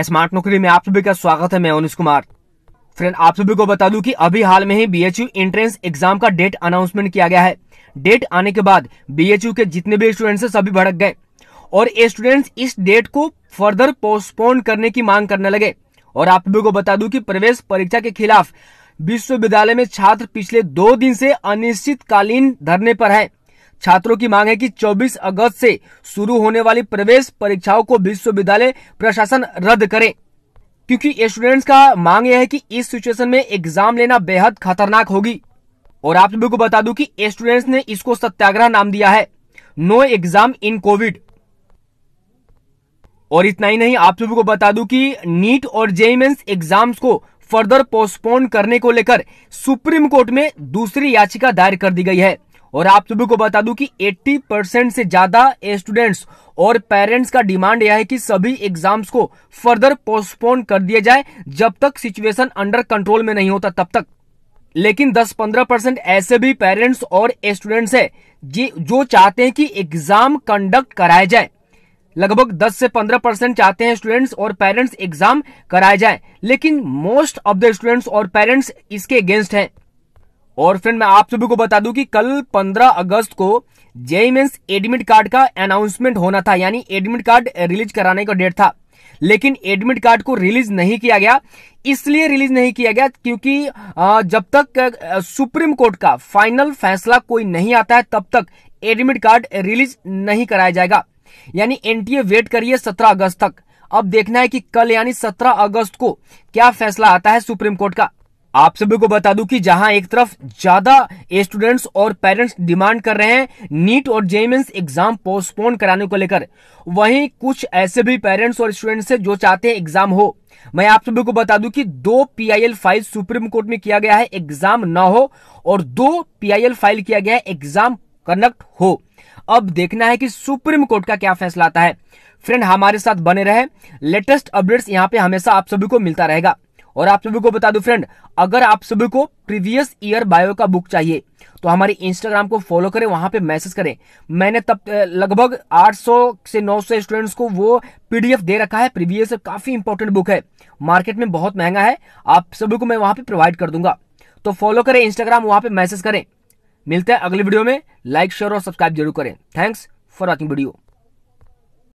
smart नौकरी में आप सभी का स्वागत है मैं अनुज कुमार फ्रेंड आप सभी को बता दूं कि अभी हाल में ही बीएचयू एंट्रेंस एग्जाम का डेट अनाउंसमेंट किया गया है डेट आने के बाद बीएचयू के जितने भी स्टूडेंट्स हैं सभी भड़क गए और स्टूडेंट्स इस डेट को फर्दर पोस्टपोन करने की मांग करने लगे और आप सभी को बता दू की प्रवेश परीक्षा के खिलाफ विश्वविद्यालय में छात्र पिछले दो दिन से अनिश्चितकालीन धरने पर है छात्रों की मांग है कि 24 अगस्त से शुरू होने वाली प्रवेश परीक्षाओं को विश्वविद्यालय प्रशासन रद्द करे क्योंकि स्टूडेंट्स का मांग यह है कि इस सिचुएशन में एग्जाम लेना बेहद खतरनाक होगी और आप सभी को बता दूं कि स्टूडेंट्स ने इसको सत्याग्रह नाम दिया है नो एग्जाम इन कोविड और इतना ही नहीं आप सभी को बता दूं कि नीट और जेईमेंस एग्जाम्स को फर्दर पोस्टपोन करने को लेकर सुप्रीम कोर्ट में दूसरी याचिका दायर कर दी गई है और आप सभी को बता दूं कि 80 परसेंट से ज्यादा स्टूडेंट्स और पेरेंट्स का डिमांड यह है कि सभी एग्जाम्स को फर्दर पोस्टपोन कर दिया जाए जब तक सिचुएशन अंडर कंट्रोल में नहीं होता तब तक लेकिन 10-15 परसेंट ऐसे भी पेरेंट्स और स्टूडेंट्स जी जो चाहते हैं कि एग्जाम कंडक्ट कराया जाए लगभग 10 से 15 परसेंट चाहते हैं स्टूडेंट्स और पेरेंट्स एग्जाम कराया जाए लेकिन मोस्ट ऑफ द स्टूडेंट्स और पेरेंट्स इसके अगेंस्ट हैं और फ्रेंड मैं आप सभी को बता दूं कि कल 15 अगस्त को जेई मेन्स एडमिट कार्ड का अनाउंसमेंट होना था यानी एडमिट कार्ड रिलीज कराने का डेट था लेकिन एडमिट कार्ड को रिलीज नहीं किया गया इसलिए रिलीज नहीं किया गया क्योंकि जब तक सुप्रीम कोर्ट का फाइनल फैसला कोई नहीं आता है तब तक एडमिट कार्ड रिलीज नहीं कराया जाएगा यानी एनटीए वेट करिए 17 अगस्त तक अब देखना है कि कल यानी 17 अगस्त को क्या फैसला आता है सुप्रीम कोर्ट का आप सभी को बता दूं कि जहां एक तरफ ज्यादा स्टूडेंट्स और पेरेंट्स डिमांड कर रहे हैं नीट और जेमेंस एग्जाम पोस्टपोन कराने को लेकर वहीं कुछ ऐसे भी पेरेंट्स और स्टूडेंट्स हैं जो चाहते हैं एग्जाम हो मैं आप सभी को बता दूं कि दो पीआईएल फाइल सुप्रीम कोर्ट में किया गया है एग्जाम ना हो और दो पीआईएल फाइल किया गया है एग्जाम कनेक्ट हो अब देखना है कि सुप्रीम कोर्ट का क्या फैसला आता है फ्रेंड हमारे साथ बने रहे लेटेस्ट अपडेट्स यहाँ पे हमेशा आप सभी को मिलता रहेगा और आप सभी को बता दू फ्रेंड अगर आप सभी को प्रीवियस ईयर बायो का बुक चाहिए तो हमारे इंस्टाग्राम को फॉलो करें वहां पे मैसेज करें मैंने तब लगभग 800 से 900 स्टूडेंट्स को वो पीडीएफ दे रखा है प्रीवियस काफी इंपॉर्टेंट बुक है मार्केट में बहुत महंगा है आप सभी को मैं वहां पे प्रोवाइड कर दूंगा तो फॉलो करें इंस्टाग्राम वहां पे मैसेज करें मिलते हैं अगले वीडियो में लाइक शेयर और सब्सक्राइब जरूर करें थैंक्स फॉर वॉचिंग वीडियो